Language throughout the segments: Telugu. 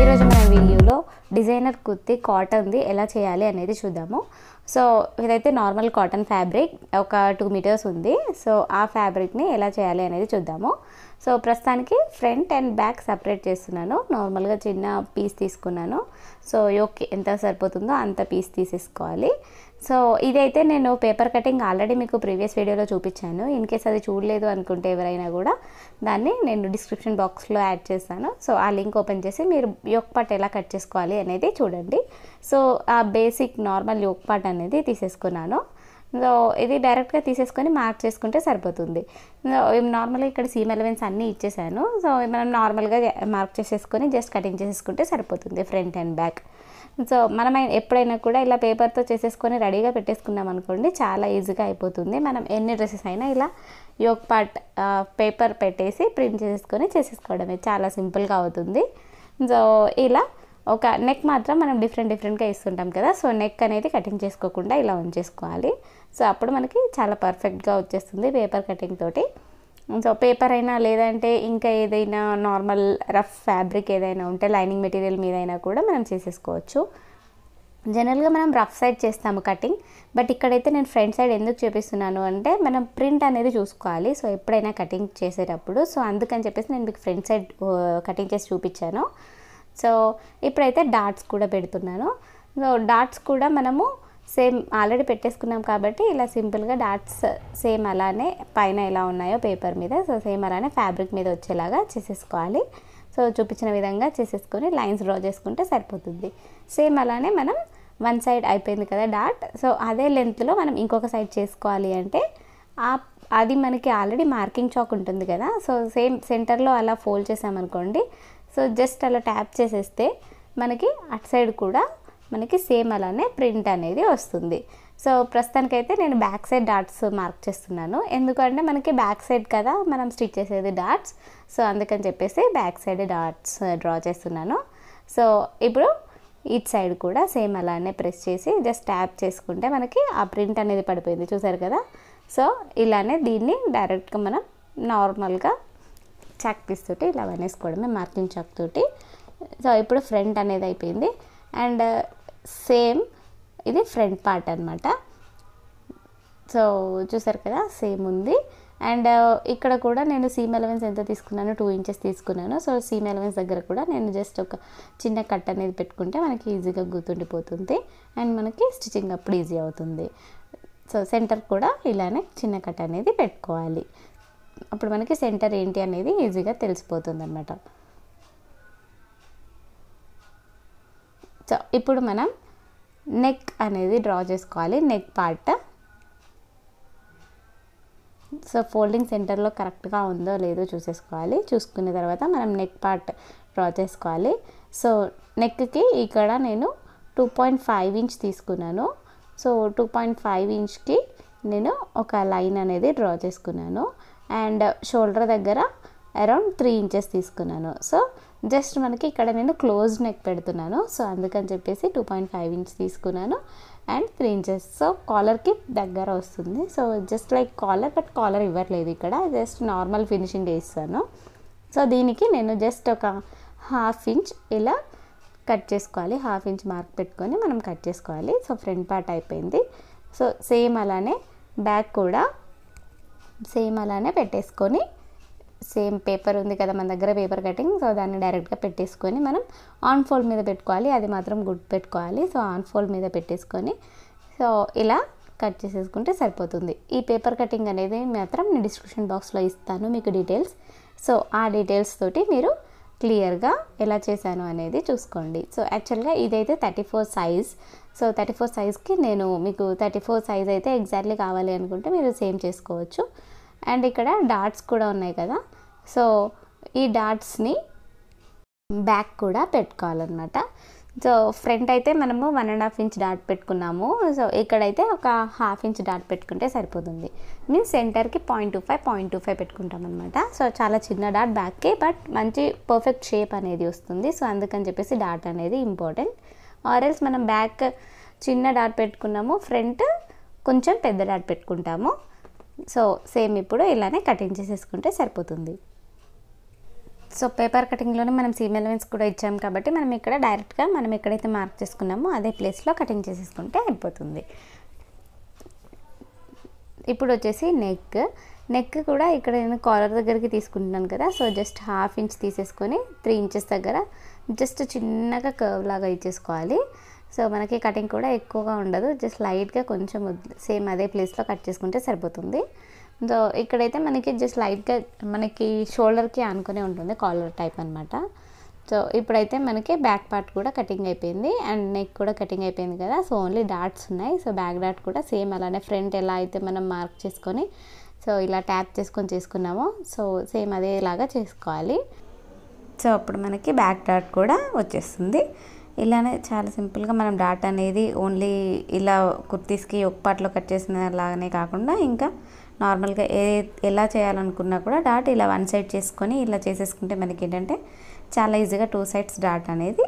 ఈరోజు మన వీడియోలో డిజైనర్ కుర్తి కాటన్ది ఎలా చేయాలి అనేది చూద్దాము సో ఇదైతే నార్మల్ కాటన్ ఫ్యాబ్రిక్ ఒక టూ మీటర్స్ ఉంది సో ఆ ఫ్యాబ్రిక్ని ఎలా చేయాలి అనేది చూద్దాము సో ప్రస్తుతానికి ఫ్రంట్ అండ్ బ్యాక్ సపరేట్ చేస్తున్నాను నార్మల్గా చిన్న పీస్ తీసుకున్నాను సో ఓకే ఎంత సరిపోతుందో అంత పీస్ తీసేసుకోవాలి సో ఇదైతే నేను పేపర్ కటింగ్ ఆల్రెడీ మీకు ప్రీవియస్ వీడియోలో చూపించాను ఇన్ కేస్ అది చూడలేదు అనుకుంటే ఎవరైనా కూడా దాన్ని నేను డిస్క్రిప్షన్ బాక్స్లో యాడ్ చేస్తాను సో ఆ లింక్ ఓపెన్ చేసి మీరు యోక్ పార్ట్ ఎలా కట్ చేసుకోవాలి అనేది చూడండి సో ఆ బేసిక్ నార్మల్ యోక్ పార్ట్ అనేది తీసేసుకున్నాను సో ఇది డైరెక్ట్గా తీసేసుకొని మార్క్ చేసుకుంటే సరిపోతుంది నార్మల్గా ఇక్కడ సీమ్ ఎలవెన్స్ అన్నీ ఇచ్చేసాను సో మనం నార్మల్గా మార్క్ చేసేసుకొని జస్ట్ కటింగ్ చేసేసుకుంటే సరిపోతుంది ఫ్రంట్ అండ్ బ్యాక్ సో మనం ఎప్పుడైనా కూడా ఇలా పేపర్తో చేసేసుకొని రెడీగా పెట్టేసుకున్నాం అనుకోండి చాలా ఈజీగా అయిపోతుంది మనం ఎన్ని డ్రెస్సెస్ అయినా ఇలా యోక్ పార్ట్ పేపర్ పెట్టేసి ప్రింట్ చేసేసుకొని చేసేసుకోవడమే చాలా సింపుల్గా అవుతుంది సో ఇలా ఒక నెక్ మాత్రం మనం డిఫరెంట్ డిఫరెంట్గా ఇస్తుంటాం కదా సో నెక్ అనేది కటింగ్ చేసుకోకుండా ఇలా ఉంచేసుకోవాలి సో అప్పుడు మనకి చాలా పర్ఫెక్ట్గా వచ్చేస్తుంది పేపర్ కటింగ్ తోటి సో పేపర్ అయినా లేదంటే ఇంకా ఏదైనా నార్మల్ రఫ్ ఫ్యాబ్రిక్ ఏదైనా ఉంటే లైనింగ్ మెటీరియల్ మీద అయినా కూడా మనం చేసేసుకోవచ్చు జనరల్గా మనం రఫ్ సైడ్ చేస్తాము కటింగ్ బట్ ఇక్కడైతే నేను ఫ్రంట్ సైడ్ ఎందుకు చూపిస్తున్నాను అంటే మనం ప్రింట్ అనేది చూసుకోవాలి సో ఎప్పుడైనా కటింగ్ చేసేటప్పుడు సో అందుకని చెప్పేసి నేను మీకు ఫ్రంట్ సైడ్ కటింగ్ చేసి చూపించాను సో ఇప్పుడైతే డాట్స్ కూడా పెడుతున్నాను సో డాట్స్ కూడా మనము సేమ్ ఆల్రెడీ పెట్టేసుకున్నాం కాబట్టి ఇలా సింపుల్గా డాట్స్ సేమ్ అలానే పైన ఎలా ఉన్నాయో పేపర్ మీద సో సేమ్ అలానే ఫ్యాబ్రిక్ మీద వచ్చేలాగా చేసేసుకోవాలి సో చూపించిన విధంగా చేసేసుకొని లైన్స్ డ్రా చేసుకుంటే సరిపోతుంది సేమ్ అలానే మనం వన్ సైడ్ అయిపోయింది కదా డాట్ సో అదే లెంత్లో మనం ఇంకొక సైడ్ చేసుకోవాలి అంటే ఆ అది మనకి ఆల్రెడీ మార్కింగ్ చాక్ ఉంటుంది కదా సో సేమ్ సెంటర్లో అలా ఫోల్డ్ చేసామనుకోండి సో జస్ట్ అలా ట్యాప్ చేసేస్తే మనకి అటు సైడ్ కూడా మనకి సేమ్ అలానే ప్రింట్ అనేది వస్తుంది సో ప్రస్తుతానికైతే నేను బ్యాక్ సైడ్ డాట్స్ మార్క్ చేస్తున్నాను ఎందుకంటే మనకి బ్యాక్ సైడ్ కదా మనం స్టిచ్ చేసేది డాట్స్ సో అందుకని చెప్పేసి బ్యాక్ సైడ్ డాట్స్ డ్రా చేస్తున్నాను సో ఇప్పుడు ఇట్ సైడ్ కూడా సేమ్ అలానే ప్రెస్ చేసి జస్ట్ ట్యాప్ చేసుకుంటే మనకి ఆ ప్రింట్ అనేది పడిపోయింది చూసారు కదా సో ఇలానే దీన్ని డైరెక్ట్గా మనం నార్మల్గా చాక్ పీస్ తోటి ఇలా వేసుకోవడమే మార్కింగ్ చాక్ తోటి సో ఇప్పుడు ఫ్రంట్ అనేది అయిపోయింది అండ్ సేమ్ ఇది ఫ్రంట్ పార్ట్ అనమాట సో చూసారు కదా సేమ్ ఉంది అండ్ ఇక్కడ కూడా నేను సీమ్ ఎలవెన్స్ ఎంత తీసుకున్నాను టూ ఇంచెస్ తీసుకున్నాను సో సీమ్ ఎలవెన్స్ దగ్గర కూడా నేను జస్ట్ ఒక చిన్న కట్ అనేది పెట్టుకుంటే మనకి ఈజీగా గుర్తుండిపోతుంది అండ్ మనకి స్టిచ్చింగ్ అప్పుడు ఈజీ అవుతుంది సో సెంటర్ కూడా ఇలానే చిన్న కట్ అనేది పెట్టుకోవాలి అప్పుడు మనకి సెంటర్ ఏంటి అనేది ఈజీగా తెలిసిపోతుంది అనమాట సో ఇప్పుడు మనం నెక్ అనేది డ్రా చేసుకోవాలి నెక్ పార్ట్ సో ఫోల్డింగ్ సెంటర్లో కరెక్ట్గా ఉందో లేదో చూసేసుకోవాలి చూసుకున్న తర్వాత మనం నెక్ పార్ట్ డ్రా చేసుకోవాలి సో నెక్కి ఇక్కడ నేను టూ పాయింట్ ఫైవ్ ఇంచ్ తీసుకున్నాను సో టూ పాయింట్ ఫైవ్ ఇంచ్కి నేను ఒక లైన్ అనేది డ్రా చేసుకున్నాను అండ్ షోల్డర్ దగ్గర అరౌండ్ త్రీ ఇంచెస్ తీసుకున్నాను సో జస్ట్ మనకి ఇక్కడ నేను క్లోజ్ నెక్ పెడుతున్నాను సో అందుకని చెప్పేసి టూ పాయింట్ ఫైవ్ ఇంచ్ తీసుకున్నాను అండ్ త్రీ ఇంచెస్ సో కాలర్కి దగ్గర వస్తుంది so just like collar but collar ఇవ్వట్లేదు ఇక్కడ జస్ట్ నార్మల్ ఫినిషింగ్ చేస్తాను సో దీనికి నేను జస్ట్ ఒక హాఫ్ ఇంచ్ ఇలా కట్ చేసుకోవాలి హాఫ్ ఇంచ్ మార్క్ పెట్టుకొని మనం కట్ చేసుకోవాలి సో ఫ్రంట్ పార్ట్ అయిపోయింది సో సేమ్ అలానే బ్యాక్ కూడా సేమ్ అలానే పెట్టేసుకొని సేమ్ పేపర్ ఉంది కదా మన దగ్గర పేపర్ కటింగ్ సో దాన్ని డైరెక్ట్గా పెట్టేసుకొని మనం ఆన్ ఫోల్డ్ మీద పెట్టుకోవాలి అది మాత్రం గుడ్ పెట్టుకోవాలి సో ఆన్ ఫోల్డ్ మీద పెట్టేసుకొని సో ఇలా కట్ చేసేసుకుంటే సరిపోతుంది ఈ పేపర్ కటింగ్ అనేది మాత్రం నేను డిస్క్రిప్షన్ బాక్స్లో ఇస్తాను మీకు డీటెయిల్స్ సో ఆ డీటెయిల్స్ తోటి మీరు క్లియర్గా ఎలా చేశాను అనేది చూసుకోండి సో యాక్చువల్గా ఇదైతే thirty four size so thirty four సైజ్కి నేను మీకు థర్టీ ఫోర్ సైజ్ అయితే ఎగ్జాక్ట్లీ కావాలి అనుకుంటే మీరు సేమ్ చేసుకోవచ్చు అండ్ ఇక్కడ డాట్స్ కూడా ఉన్నాయి కదా సో ఈ డాట్స్ని బ్యాక్ కూడా పెట్టుకోవాలన్నమాట సో ఫ్రంట్ అయితే మనము one and half inch dot పెట్టుకున్నాము సో ఇక్కడైతే ఒక హాఫ్ ఇంచ్ డాట్ పెట్టుకుంటే సరిపోతుంది మీన్స్ సెంటర్కి point two five point two five పెట్టుకుంటాం అనమాట సో చాలా చిన్న డాట్ బ్యాక్కి బట్ మంచి పర్ఫెక్ట్ షేప్ అనేది వస్తుంది సో అందుకని చెప్పేసి డాట్ అనేది ఇంపార్టెంట్ ఆర్ఎల్స్ మనం బ్యాక్ చిన్న డాట్ పెట్టుకున్నాము ఫ్రంట్ కొంచెం పెద్ద డాట్ పెట్టుకుంటాము సో సేమ్ ఇప్పుడు ఇలానే కటింగ్ చేసేసుకుంటే సరిపోతుంది సో పేపర్ కటింగ్లోనే మనం సీమ్ ఎలిమెంట్స్ కూడా ఇచ్చాం కాబట్టి మనం ఇక్కడ డైరెక్ట్గా మనం ఎక్కడైతే మార్క్ చేసుకున్నామో అదే ప్లేస్లో కటింగ్ చేసేసుకుంటే అయిపోతుంది ఇప్పుడు వచ్చేసి నెక్ నెక్ కూడా ఇక్కడ నేను కాలర్ దగ్గరికి తీసుకుంటున్నాను కదా సో జస్ట్ హాఫ్ ఇంచ్ తీసేసుకొని త్రీ ఇంచెస్ దగ్గర జస్ట్ చిన్నగా కర్వ్ లాగా ఇచ్చేసుకోవాలి సో మనకి కటింగ్ కూడా ఎక్కువగా ఉండదు జస్ట్ లైట్గా కొంచెం సేమ్ అదే ప్లేస్లో కట్ చేసుకుంటే సరిపోతుంది సో ఇక్కడైతే మనకి జస్ట్ లైట్గా మనకి షోల్డర్కి ఆనుకునే ఉంటుంది కాలర్ టైప్ అనమాట సో ఇప్పుడైతే మనకి బ్యాక్ పార్ట్ కూడా కటింగ్ అయిపోయింది అండ్ నెక్ కూడా కటింగ్ అయిపోయింది కదా సో ఓన్లీ డాట్స్ ఉన్నాయి సో బ్యాక్ డాట్ కూడా సేమ్ అలానే ఫ్రంట్ ఎలా అయితే మనం మార్క్ చేసుకొని సో ఇలా ట్యాప్ చేసుకొని చేసుకున్నామో సో సేమ్ అదేలాగా చేసుకోవాలి సో అప్పుడు మనకి బ్యాక్ డాట్ కూడా వచ్చేస్తుంది ఇలానే చాలా సింపుల్గా మనం డాట్ అనేది ఓన్లీ ఇలా కుర్తీస్కి ఒక పార్ట్లో కట్ చేసిన లాగానే కాకుండా ఇంకా నార్మల్గా ఏ ఎలా చేయాలనుకున్నా కూడా డాట్ ఇలా వన్ సైడ్ చేసుకొని ఇలా చేసేసుకుంటే మనకి ఏంటంటే చాలా ఈజీగా టూ సైడ్స్ డాట్ అనేది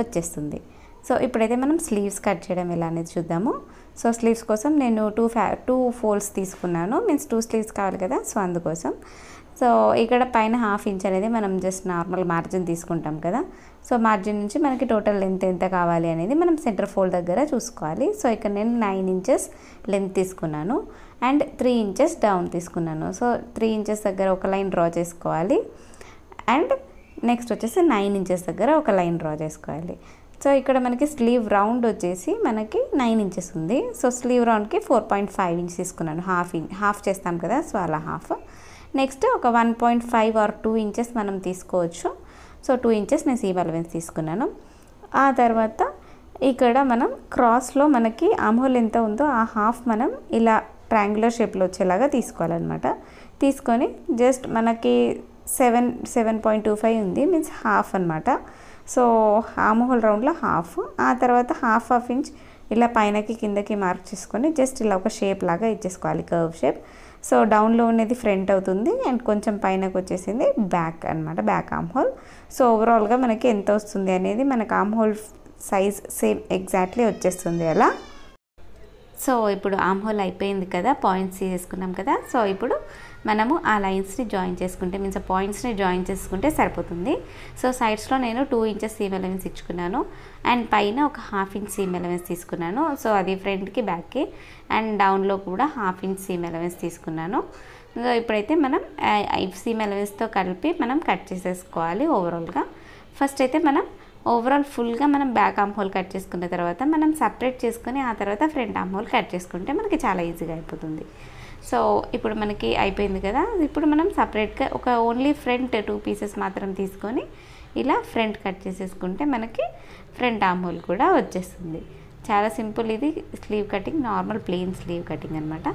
వచ్చేస్తుంది సో ఇప్పుడైతే మనం స్లీవ్స్ కట్ చేయడం ఎలా అనేది చూద్దాము సో స్లీవ్స్ కోసం నేను టూ ఫ్యా టూ ఫోల్డ్స్ తీసుకున్నాను మీన్స్ టూ స్లీవ్స్ కావాలి కదా సో అందుకోసం సో ఇక్కడ పైన హాఫ్ ఇంచ్ అనేది మనం జస్ట్ నార్మల్ మార్జిన్ తీసుకుంటాం కదా సో మార్జిన్ నుంచి మనకి టోటల్ లెంత్ ఎంత కావాలి అనేది మనం సెంటర్ ఫోల్డ్ దగ్గర చూసుకోవాలి సో ఇక్కడ నేను నైన్ ఇంచెస్ లెంత్ తీసుకున్నాను అండ్ త్రీ ఇంచెస్ డౌన్ తీసుకున్నాను సో త్రీ ఇంచెస్ దగ్గర ఒక లైన్ డ్రా చేసుకోవాలి అండ్ నెక్స్ట్ వచ్చేసి నైన్ ఇంచెస్ దగ్గర ఒక లైన్ డ్రా చేసుకోవాలి సో ఇక్కడ మనకి స్లీవ్ రౌండ్ వచ్చేసి మనకి నైన్ ఇంచెస్ ఉంది సో స్లీవ్ రౌండ్కి ఫోర్ పాయింట్ ఫైవ్ ఇంచెస్ తీసుకున్నాను హాఫ్ ఇంచ్ హాఫ్ చేస్తాం కదా సో అలా హాఫ్ నెక్స్ట్ ఒక one point five or two inches మనం తీసుకోవచ్చు సో టూ ఇంచెస్ నేను సీమ్ అలవెన్స్ తీసుకున్నాను ఆ తర్వాత ఇక్కడ మనం క్రాస్లో మనకి అమోల్ ఎంత ఉందో ఆ హాఫ్ మనం ఇలా ట్రాంగులర్ షేప్లో వచ్చేలాగా తీసుకోవాలన్నమాట తీసుకొని జస్ట్ మనకి seven seven point two five ఉంది మీన్స్ హాఫ్ అనమాట సో ఆమోహల్ రౌండ్లో హాఫ్ ఆ తర్వాత హాఫ్ హాఫ్ ఇంచ్ ఇలా పైనకి కిందకి మార్క్ చేసుకొని జస్ట్ ఇలా ఒక షేప్ లాగా ఇచ్చేసుకోవాలి కర్వ్ షేప్ సో డౌన్లో ఉన్నది ఫ్రంట్ అవుతుంది అండ్ కొంచెం పైనకి వచ్చేసింది బ్యాక్ అనమాట బ్యాక్ ఆమ్ హోల్ సో ఓవరాల్గా మనకి ఎంత వస్తుంది అనేది మనకు armhole size same exactly వచ్చేస్తుంది అలా సో ఇప్పుడు ఆమ్ హోల్ అయిపోయింది కదా పాయింట్స్ చేసుకున్నాం కదా సో ఇప్పుడు మనము ఆ లైన్స్ని జాయిన్ చేసుకుంటే మీన్స్ పాయింట్స్ని జాయిన్ చేసుకుంటే సరిపోతుంది సో సైడ్స్లో నేను టూ ఇంచెస్ సీమ్ ఎలవెన్స్ ఇచ్చుకున్నాను అండ్ పైన ఒక హాఫ్ ఇంచ్ సీమ్ ఎలవెన్స్ తీసుకున్నాను సో అది ఫ్రంట్కి బ్యాక్కి అండ్ డౌన్లో కూడా హాఫ్ ఇంచ్ సీమ్ ఎలవెన్స్ తీసుకున్నాను సో ఇప్పుడైతే మనం సీమ్ ఎలవెన్స్తో కలిపి మనం కట్ చేసేసుకోవాలి ఓవరాల్గా ఫస్ట్ అయితే మనం ఓవరాల్ ఫుల్గా మనం బ్యాక్ ఆమ్ హోల్ కట్ చేసుకున్న తర్వాత మనం సపరేట్ చేసుకుని ఆ తర్వాత ఫ్రంట్ ఆమ్ హోల్ కట్ చేసుకుంటే మనకి చాలా ఈజీగా అయిపోతుంది సో ఇప్పుడు మనకి అయిపోయింది కదా ఇప్పుడు మనం సపరేట్గా ఒక ఓన్లీ ఫ్రంట్ టూ పీసెస్ మాత్రం తీసుకొని ఇలా ఫ్రంట్ కట్ చేసేసుకుంటే మనకి ఫ్రంట్ ఆమ్ హోల్ కూడా వచ్చేస్తుంది చాలా సింపుల్ ఇది sleeve cutting normal plain sleeve cutting అనమాట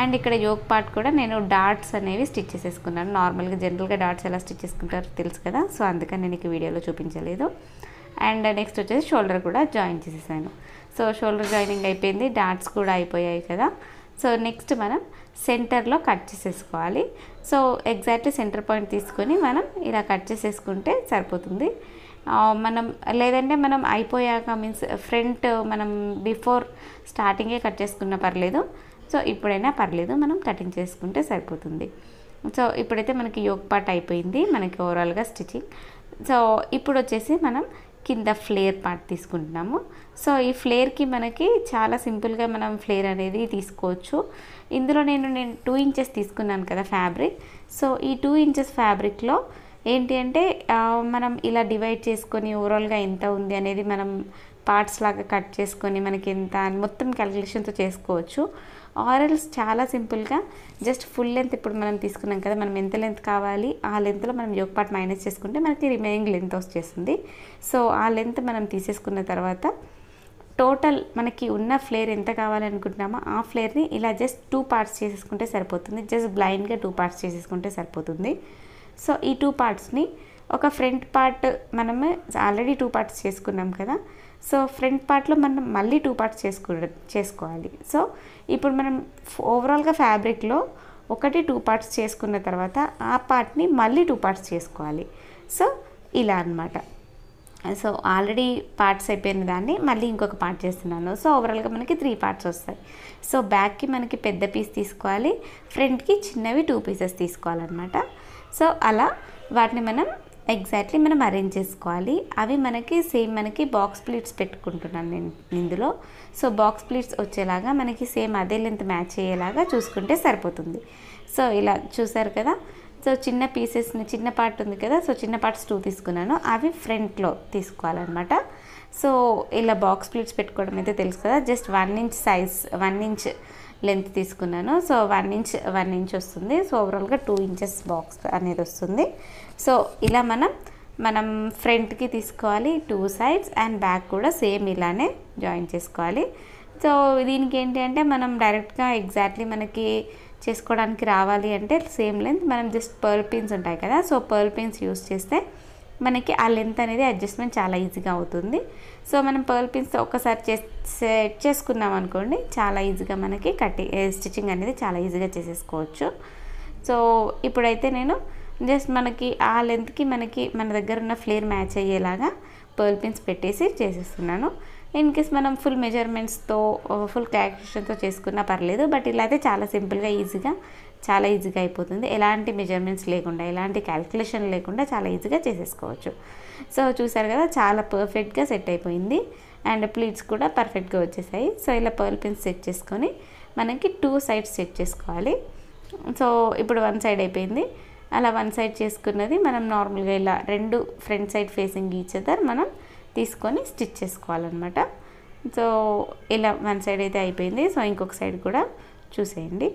అండ్ ఇక్కడ యోగ్ పార్ట్ కూడా నేను డాట్స్ అనేవి స్టిచ్ చేసేసుకున్నాను నార్మల్గా జనరల్గా డాట్స్ ఎలా స్టిచ్ చేసుకుంటారో తెలుసు కదా సో అందుకని నేను ఈ వీడియోలో చూపించలేదు అండ్ నెక్స్ట్ వచ్చేసి షోల్డర్ కూడా జాయిన్ చేసేసాను సో షోల్డర్ జాయినింగ్ అయిపోయింది డాట్స్ కూడా అయిపోయాయి కదా సో నెక్స్ట్ మనం సెంటర్లో కట్ చేసేసుకోవాలి సో ఎగ్జాక్ట్లీ సెంటర్ పాయింట్ తీసుకొని మనం ఇలా కట్ చేసేసుకుంటే సరిపోతుంది మనం లేదంటే మనం అయిపోయాక మీన్స్ ఫ్రంట్ మనం బిఫోర్ స్టార్టింగే కట్ చేసుకున్నా పర్లేదు సో ఇప్పుడైనా పర్లేదు మనం కటింగ్ చేసుకుంటే సరిపోతుంది సో ఇప్పుడైతే మనకి యోగ్ పార్ట్ అయిపోయింది మనకి ఓవరాల్గా స్టిచ్చింగ్ సో ఇప్పుడు వచ్చేసి మనం కింద ఫ్లేర్ పార్ట్ తీసుకుంటున్నాము సో ఈ ఫ్లేర్కి మనకి చాలా సింపుల్గా మనం ఫ్లేర్ అనేది తీసుకోవచ్చు ఇందులో నేను నేను టూ ఇంచెస్ తీసుకున్నాను కదా ఫ్యాబ్రిక్ సో ఈ టూ ఇంచెస్ ఫ్యాబ్రిక్లో ఏంటి అంటే మనం ఇలా డివైడ్ చేసుకొని ఓవరాల్గా ఎంత ఉంది అనేది మనం పార్ట్స్ లాగా కట్ చేసుకొని మనకి ఎంత మొత్తం క్యాలిక్యులేషన్తో చేసుకోవచ్చు ఆరల్స్ చాలా సింపుల్గా జస్ట్ ఫుల్ లెంత్ ఇప్పుడు మనం తీసుకున్నాం కదా మనం ఎంత లెంత్ కావాలి ఆ లెంత్లో మనం యోగ పార్ట్ మైనస్ చేసుకుంటే మనకి రిమైనింగ్ లెంత్ వచ్చేస్తుంది సో ఆ లెంత్ మనం తీసేసుకున్న తర్వాత టోటల్ మనకి ఉన్న ఫ్లేర్ ఎంత కావాలనుకుంటున్నామో ఆ ఫ్లేర్ని ఇలా జస్ట్ టూ పార్ట్స్ చేసేసుకుంటే సరిపోతుంది జస్ట్ బ్లైండ్గా టూ పార్ట్స్ చేసేసుకుంటే సరిపోతుంది సో ఈ టూ పార్ట్స్ని ఒక ఫ్రంట్ పార్ట్ మనము ఆల్రెడీ టూ పార్ట్స్ చేసుకున్నాం కదా సో ఫ్రంట్ పార్ట్లో మనం మళ్ళీ టూ పార్ట్స్ చేసుకో చేసుకోవాలి సో ఇప్పుడు మనం ఓవరాల్గా ఫ్యాబ్రిక్లో ఒకటి టూ పార్ట్స్ చేసుకున్న తర్వాత ఆ పార్ట్ని మళ్ళీ టూ పార్ట్స్ చేసుకోవాలి సో ఇలా అనమాట సో ఆల్రెడీ పార్ట్స్ అయిపోయిన దాన్ని మళ్ళీ ఇంకొక పార్ట్ చేస్తున్నాను సో ఓవరాల్గా మనకి త్రీ పార్ట్స్ వస్తాయి సో బ్యాక్కి మనకి పెద్ద పీస్ తీసుకోవాలి ఫ్రంట్కి చిన్నవి టూ పీసెస్ తీసుకోవాలన్నమాట సో అలా వాటిని మనం ఎగ్జాక్ట్లీ మనం అరేంజ్ చేసుకోవాలి అవి మనకి సేమ్ మనకి బాక్స్ ప్లేట్స్ పెట్టుకుంటున్నాను నేను ఇందులో సో బాక్స్ ప్లీట్స్ వచ్చేలాగా మనకి సేమ్ అదే లెంత్ మ్యాచ్ అయ్యేలాగా చూసుకుంటే సరిపోతుంది సో ఇలా చూసారు కదా సో చిన్న పీసెస్ని చిన్న పార్ట్ ఉంది కదా సో చిన్న పార్ట్స్ టూ తీసుకున్నాను అవి ఫ్రంట్లో తీసుకోవాలన్నమాట సో ఇలా బాక్స్ ప్లేట్స్ పెట్టుకోవడం అయితే తెలుసు కదా just one inch size one inch length తీసుకున్నాను so one inch one inch వస్తుంది సో ఓవరాల్గా టూ ఇంచెస్ బాక్స్ అనేది వస్తుంది సో ఇలా మనం మనం ఫ్రంట్కి తీసుకోవాలి టూ సైడ్స్ అండ్ బ్యాక్ కూడా సేమ్ ఇలానే జాయిన్ చేసుకోవాలి సో దీనికి ఏంటి అంటే మనం డైరెక్ట్గా ఎగ్జాక్ట్లీ మనకి చేసుకోవడానికి రావాలి అంటే సేమ్ లెంత్ మనం జస్ట్ పర్ల్ పిన్స్ ఉంటాయి కదా సో పర్ల్ పిన్స్ యూస్ చేస్తే మనకి ఆ లెంత్ అనేది అడ్జస్ట్మెంట్ చాలా ఈజీగా అవుతుంది సో మనం పర్ల్ పిన్స్తో ఒక్కసారి సెట్ చేసుకున్నాం అనుకోండి చాలా ఈజీగా మనకి కట్టి స్టిచ్చింగ్ అనేది చాలా ఈజీగా చేసేసుకోవచ్చు సో ఇప్పుడైతే నేను జస్ట్ మనకి ఆ లెంత్కి మనకి మన దగ్గర ఉన్న ఫ్లేర్ మ్యాచ్ అయ్యేలాగా పర్ల్ పిన్స్ పెట్టేసి చేసేస్తున్నాను ఇన్ కేస్ మనం ఫుల్ మెజర్మెంట్స్తో ఫుల్ క్యాలిక్యులేషన్తో చేసుకున్నా పర్లేదు బట్ ఇలా అయితే చాలా సింపుల్గా ఈజీగా చాలా ఈజీగా అయిపోతుంది ఎలాంటి మెజర్మెంట్స్ లేకుండా ఎలాంటి క్యాలిక్యులేషన్ లేకుండా చాలా ఈజీగా చేసేసుకోవచ్చు సో చూసారు కదా చాలా పర్ఫెక్ట్గా సెట్ అయిపోయింది అండ్ ప్లీట్స్ కూడా పర్ఫెక్ట్గా వచ్చేసాయి సో ఇలా పర్ల్ పిన్స్ సెట్ చేసుకొని మనకి టూ సైడ్స్ సెట్ చేసుకోవాలి సో ఇప్పుడు వన్ సైడ్ అయిపోయింది అలా వన్ సైడ్ చేసుకున్నది మనం నార్మల్గా ఇలా రెండు front side facing each other మనం తీసుకొని స్టిచ్ చేసుకోవాలన్నమాట సో ఇలా వన్ సైడ్ అయితే అయిపోయింది సో ఇంకొక సైడ్ కూడా చూసేయండి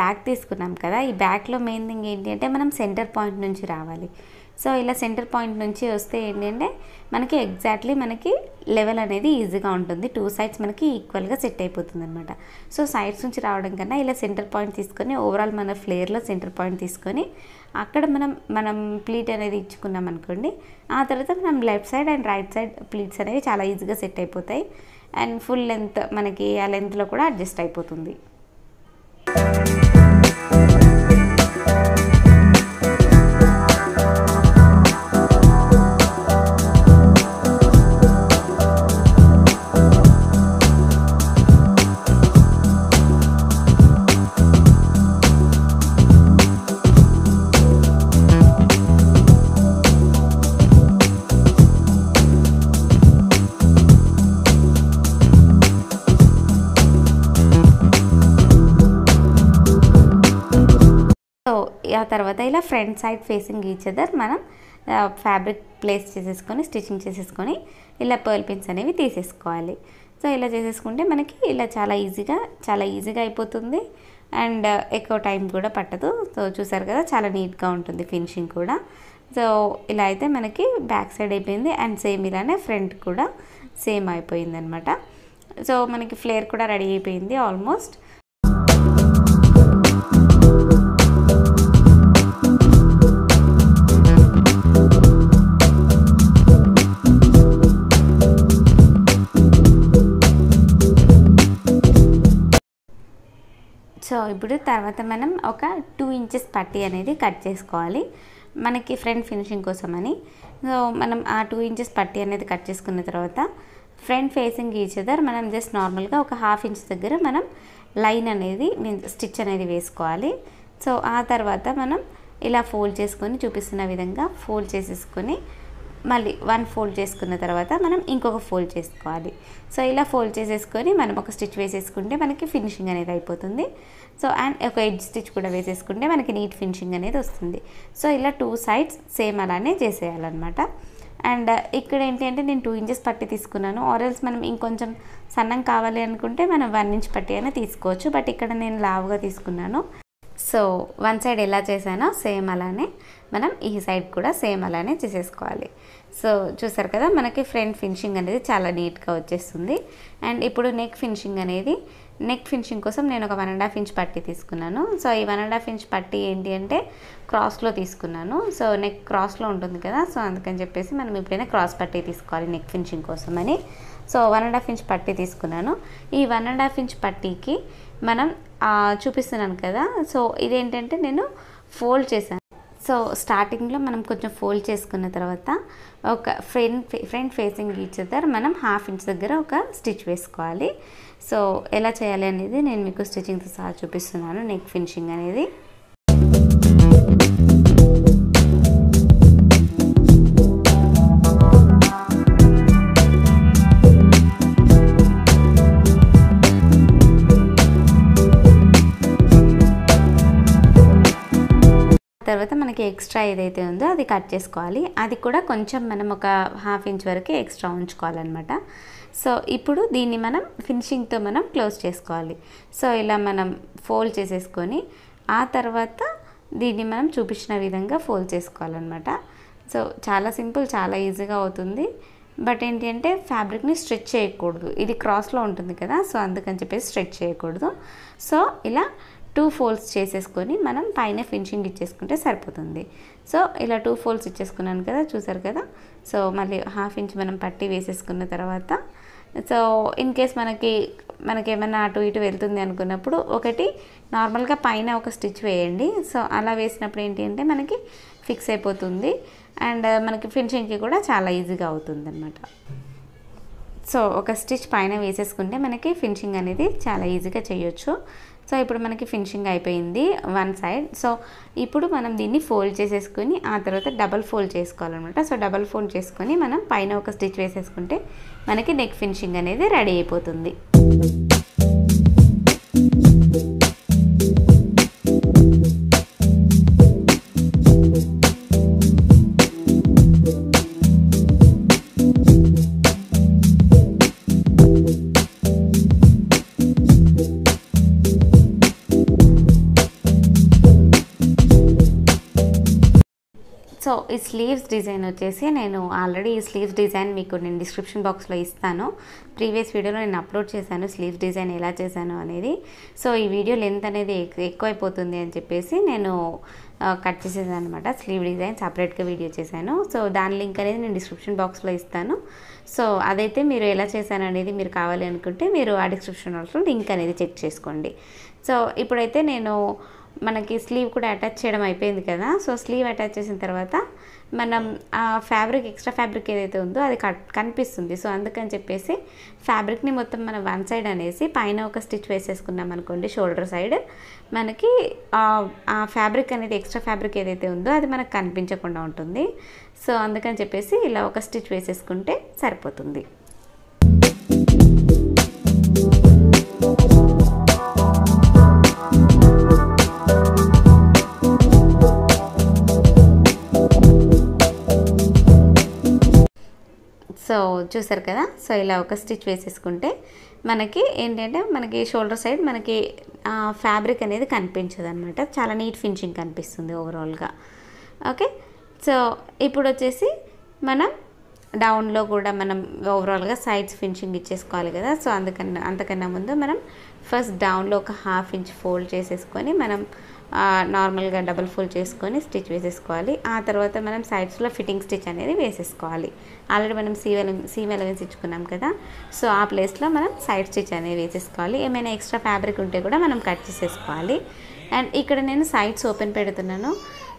బ్యాక్ తీసుకున్నాం కదా ఈ బ్యాక్లో మెయిన్ థింగ్ ఏంటి అంటే మనం సెంటర్ పాయింట్ నుంచి రావాలి సో ఇలా సెంటర్ పాయింట్ నుంచి వస్తే ఏంటంటే మనకి ఎగ్జాక్ట్లీ మనకి లెవెల్ అనేది ఈజీగా ఉంటుంది టూ సైడ్స్ మనకి ఈక్వల్గా సెట్ అయిపోతుంది అనమాట సో సైడ్స్ నుంచి రావడం కన్నా ఇలా సెంటర్ పాయింట్ తీసుకొని ఓవరాల్ మన ఫ్లేయర్లో సెంటర్ పాయింట్ తీసుకొని అక్కడ మనం మనం ప్లీట్ అనేది ఇచ్చుకున్నాం అనుకోండి ఆ తర్వాత మనం left side and right side pleats అనేవి చాలా ఈజీగా సెట్ అయిపోతాయి అండ్ ఫుల్ లెంత్ మనకి ఆ లెంత్లో కూడా అడ్జస్ట్ అయిపోతుంది ఆ తర్వాత ఇలా front side facing each other మనం ఫ్యాబ్రిక్ ప్లేస్ చేసేసుకొని స్టిచ్చింగ్ చేసేసుకొని ఇలా పర్ల్ పిన్స్ అనేవి తీసేసుకోవాలి సో ఇలా చేసేసుకుంటే మనకి ఇలా చాలా ఈజీగా చాలా ఈజీగా అయిపోతుంది అండ్ ఎక్కువ టైం కూడా పట్టదు సో చూసారు కదా చాలా నీట్గా ఉంటుంది ఫినిషింగ్ కూడా సో ఇలా అయితే మనకి బ్యాక్ సైడ్ అయిపోయింది అండ్ సేమ్ ఇలానే ఫ్రంట్ కూడా సేమ్ అయిపోయింది అనమాట సో మనకి ఫ్లేర్ కూడా రెడీ అయిపోయింది ఆల్మోస్ట్ సో ఇప్పుడు తర్వాత మనం ఒక టూ ఇంచెస్ పట్టీ అనేది కట్ చేసుకోవాలి మనకి ఫ్రంట్ ఫినిషింగ్ కోసం అని సో మనం ఆ టూ ఇంచెస్ పట్టీ అనేది కట్ చేసుకున్న తర్వాత ఫ్రంట్ ఫేసింగ్ ఈచ్ అదర్ మనం జస్ట్ నార్మల్గా ఒక హాఫ్ ఇంచ్ దగ్గర మనం లైన్ అనేది స్టిచ్ అనేది వేసుకోవాలి సో ఆ తర్వాత మనం ఇలా ఫోల్డ్ చేసుకొని చూపిస్తున్న విధంగా ఫోల్డ్ చేసేసుకొని మళ్ళీ వన్ ఫోల్డ్ చేసుకున్న తర్వాత మనం ఇంకొక ఫోల్డ్ చేసుకోవాలి సో ఇలా ఫోల్డ్ చేసేసుకొని మనం ఒక స్టిచ్ వేసేసుకుంటే మనకి ఫినిషింగ్ అనేది అయిపోతుంది సో అండ్ ఒక ఎడ్జ్ స్టిచ్ కూడా వేసేసుకుంటే మనకి నీట్ ఫినిషింగ్ అనేది వస్తుంది సో ఇలా టూ సైడ్స్ సేమ్ అలానే చేసేయాలన్నమాట అండ్ uh, ఇక్కడ ఏంటి అంటే నేను టూ ఇంచెస్ పట్టి తీసుకున్నాను ఆరల్స్ మనం ఇంకొంచెం సన్నం కావాలి అనుకుంటే మనం వన్ ఇంచ్ పట్టి అయినా తీసుకోవచ్చు బట్ ఇక్కడ నేను లావుగా తీసుకున్నాను సో వన్ సైడ్ ఎలా చేశానో సేమ్ అలానే మనం ఈ సైడ్ కూడా సేమ్ అలానే చేసేసుకోవాలి సో చూసారు కదా మనకి ఫ్రంట్ ఫినిషింగ్ అనేది చాలా నీట్గా వచ్చేస్తుంది అండ్ ఇప్పుడు నెక్ ఫినిషింగ్ అనేది నెక్ ఫినిషింగ్ కోసం నేను ఒక వన్ అండ్ హాఫ్ ఇంచ్ పట్టి తీసుకున్నాను సో ఈ వన్ అండ్ హాఫ్ ఇంచ్ పట్టి ఏంటి అంటే క్రాస్లో తీసుకున్నాను సో నెక్ క్రాస్లో ఉంటుంది కదా సో అందుకని చెప్పేసి మనం ఇప్పుడైనా క్రాస్ పట్టి తీసుకోవాలి నెక్ ఫినిషింగ్ కోసం అని so one and half inch పట్టి తీసుకున్నాను ఈ వన్ అండ్ హాఫ్ ఇంచ్ పట్టీకి మనం చూపిస్తున్నాను కదా సో ఇదేంటంటే నేను ఫోల్డ్ చేశాను సో స్టార్టింగ్లో మనం కొంచెం ఫోల్డ్ చేసుకున్న తర్వాత ఒక front front facing each other మనం హాఫ్ ఇంచ్ దగ్గర ఒక స్టిచ్ వేసుకోవాలి సో ఎలా చేయాలి అనేది నేను మీకు స్టిచ్చింగ్తో సహా చూపిస్తున్నాను నెక్ ఫినిషింగ్ అనేది తర్వాత మనకి ఎక్స్ట్రా ఏదైతే ఉందో అది కట్ చేసుకోవాలి అది కూడా కొంచెం మనం ఒక హాఫ్ ఇంచ్ వరకు ఎక్స్ట్రా ఉంచుకోవాలన్నమాట సో ఇప్పుడు దీన్ని మనం ఫినిషింగ్తో మనం క్లోజ్ చేసుకోవాలి సో ఇలా మనం ఫోల్డ్ చేసేసుకొని ఆ తర్వాత దీన్ని మనం చూపించిన విధంగా ఫోల్డ్ చేసుకోవాలన్నమాట సో చాలా సింపుల్ చాలా ఈజీగా అవుతుంది బట్ ఏంటి అంటే ఫ్యాబ్రిక్ని స్ట్రెచ్ చేయకూడదు ఇది క్రాస్లో ఉంటుంది కదా సో అందుకని చెప్పేసి స్ట్రెచ్ చేయకూడదు సో ఇలా టూ ఫోల్డ్స్ చేసేసుకొని మనం పైన ఫినిషింగ్ ఇచ్చేసుకుంటే సరిపోతుంది సో ఇలా టూ ఫోల్డ్స్ ఇచ్చేసుకున్నాను కదా చూసారు కదా సో మళ్ళీ హాఫ్ ఇంచ్ మనం పట్టి వేసేసుకున్న తర్వాత సో ఇన్ కేస్ మనకి మనకి ఏమైనా అటు ఇటు వెళ్తుంది అనుకున్నప్పుడు ఒకటి నార్మల్గా పైన ఒక స్టిచ్ వేయండి సో అలా వేసినప్పుడు ఏంటి అంటే మనకి ఫిక్స్ అయిపోతుంది అండ్ మనకి ఫినిషింగ్కి కూడా చాలా ఈజీగా అవుతుంది అనమాట సో ఒక స్టిచ్ పైన వేసేసుకుంటే మనకి ఫినిషింగ్ అనేది చాలా ఈజీగా చేయొచ్చు సో ఇప్పుడు మనకి ఫినిషింగ్ అయిపోయింది వన్ సైడ్ సో ఇప్పుడు మనం దీన్ని ఫోల్డ్ చేసేసుకొని ఆ తర్వాత డబల్ ఫోల్డ్ చేసుకోవాలన్నమాట సో డబల్ ఫోల్డ్ చేసుకొని మనం పైన ఒక స్టిచ్ వేసేసుకుంటే మనకి నెక్ ఫినిషింగ్ అనేది రెడీ అయిపోతుంది సో ఈ స్లీవ్స్ డిజైన్ వచ్చేసి నేను ఆల్రెడీ ఈ స్లీవ్స్ డిజైన్ మీకు నేను డిస్క్రిప్షన్ బాక్స్లో ఇస్తాను ప్రీవియస్ వీడియోలో నేను అప్లోడ్ చేశాను స్లీవ్స్ డిజైన్ ఎలా చేశాను అనేది సో ఈ వీడియో లెంత్ అనేది ఎక్కువైపోతుంది అని చెప్పేసి నేను కట్ చేసేసాను అనమాట స్లీవ్ డిజైన్ సపరేట్గా వీడియో చేశాను సో దాని లింక్ అనేది నేను డిస్క్రిప్షన్ బాక్స్లో ఇస్తాను సో అదైతే మీరు ఎలా చేశాను అనేది మీరు కావాలి అనుకుంటే మీరు ఆ డిస్క్రిప్షన్ బాక్స్లో లింక్ అనేది చెక్ చేసుకోండి సో ఇప్పుడైతే నేను మనకి స్లీవ్ కూడా అటాచ్ చేయడం అయిపోయింది కదా సో స్లీవ్ అటాచ్ చేసిన తర్వాత మనం ఆ ఫ్యాబ్రిక్ ఎక్స్ట్రా ఫ్యాబ్రిక్ ఏదైతే ఉందో అది కనిపిస్తుంది సో అందుకని చెప్పేసి ఫ్యాబ్రిక్ని మొత్తం మనం వన్ సైడ్ అనేసి పైన ఒక స్టిచ్ వేసేసుకున్నాం అనుకోండి షోల్డర్ సైడ్ మనకి ఆ ఫ్యాబ్రిక్ అనేది ఎక్స్ట్రా ఫ్యాబ్రిక్ ఏదైతే ఉందో అది మనకు కనిపించకుండా ఉంటుంది సో అందుకని చెప్పేసి ఇలా ఒక స్టిచ్ వేసేసుకుంటే సరిపోతుంది సో చూసారు కదా సో ఇలా ఒక స్టిచ్ వేసేసుకుంటే మనకి ఏంటంటే మనకి షోల్డర్ సైడ్ మనకి ఫ్యాబ్రిక్ అనేది కనిపించదు అనమాట చాలా నీట్ ఫినిషింగ్ కనిపిస్తుంది ఓవరాల్గా ఓకే సో ఇప్పుడు వచ్చేసి మనం డౌన్లో కూడా మనం ఓవరాల్గా సైడ్స్ ఫినిషింగ్ ఇచ్చేసుకోవాలి కదా సో అందుకన్నా అంతకన్నా ముందు మనం ఫస్ట్ డౌన్లో ఒక హాఫ్ ఇంచ్ ఫోల్డ్ చేసేసుకొని మనం నార్మల్గా డబుల్ ఫుల్ చేసుకొని స్టిచ్ వేసేసుకోవాలి ఆ తర్వాత మనం సైడ్స్లో ఫిట్టింగ్ స్టిచ్ అనేది వేసేసుకోవాలి ఆల్రెడీ మనం సీవెల సీమ్ వేసి ఇచ్చుకున్నాం కదా సో ఆ ప్లేస్లో మనం సైడ్ స్టిచ్ అనేది వేసేసుకోవాలి ఏమైనా ఎక్స్ట్రా ఫ్యాబ్రిక్ ఉంటే కూడా మనం కట్ చేసేసుకోవాలి అండ్ ఇక్కడ నేను సైడ్స్ ఓపెన్ పెడుతున్నాను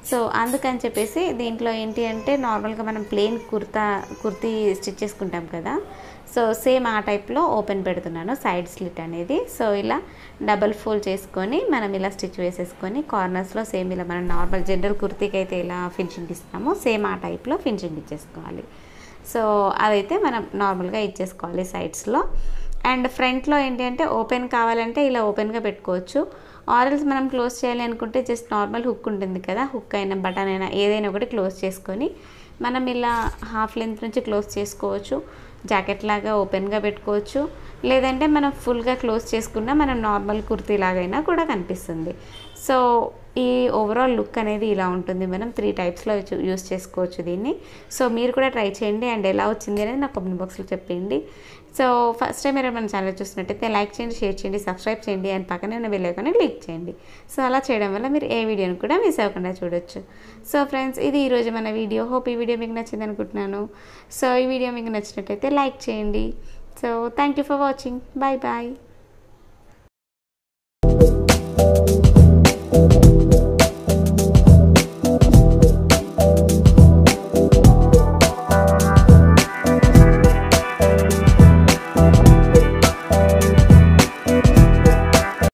సో అందుకని చెప్పేసి దీంట్లో ఏంటి అంటే నార్మల్గా మనం ప్లెయిన్ కుర్తా కుర్తీ స్టిచ్ చేసుకుంటాం కదా సో సేమ్ ఆ టైప్లో ఓపెన్ పెడుతున్నాను సైడ్ స్లిట్ అనేది సో ఇలా డబల్ ఫోల్డ్ చేసుకొని మనం ఇలా స్టిచ్ వేసేసుకొని కార్నర్స్లో సేమ్ ఇలా మనం నార్మల్ జనరల్ కుర్తీకి అయితే ఇలా ఫినిషింగ్ ఇస్తామో సేమ్ ఆ టైప్లో ఫినిషింగ్ ఇచ్చేసుకోవాలి సో అదైతే మనం నార్మల్గా ఇచ్చేసుకోవాలి సైడ్స్లో అండ్ ఫ్రంట్లో ఏంటి అంటే ఓపెన్ కావాలంటే ఇలా ఓపెన్గా పెట్టుకోవచ్చు ఆరల్స్ మనం క్లోజ్ చేయాలి అనుకుంటే జస్ట్ నార్మల్ హుక్ ఉంటుంది కదా హుక్ అయినా బటన్ అయినా ఏదైనా ఒకటి క్లోజ్ చేసుకొని మనం ఇలా హాఫ్ లెంత్ నుంచి క్లోజ్ చేసుకోవచ్చు జాకెట్ లాగా ఓపెన్గా పెట్టుకోవచ్చు లేదంటే మనం ఫుల్గా క్లోజ్ చేసుకున్న మనం నార్మల్ కుర్తీ లాగైనా కూడా కనిపిస్తుంది సో ఈ ఓవరాల్ లుక్ అనేది ఇలా ఉంటుంది మనం త్రీ టైప్స్లో యూస్ చేసుకోవచ్చు దీన్ని సో మీరు కూడా ట్రై చేయండి అండ్ ఎలా వచ్చింది అనేది నాకు కొన్ని బాక్స్లో చెప్పేయండి సో ఫస్ట్ టైం మీరు మన ఛానల్ చూసినట్టయితే లైక్ చేయండి షేర్ చేయండి సబ్స్క్రైబ్ చేయండి అండ్ పక్కనే ఉన్న బెల్లైకాన్ని క్లిక్ చేయండి సో అలా చేయడం వల్ల మీరు ఏ వీడియోని కూడా మిస్ అవ్వకుండా చూడొచ్చు సో ఫ్రెండ్స్ ఇది ఈరోజు మన వీడియో హోప్ ఈ వీడియో మీకు నచ్చింది అనుకుంటున్నాను సో ఈ వీడియో మీకు నచ్చినట్టయితే లైక్ చేయండి so thank you for watching bye bye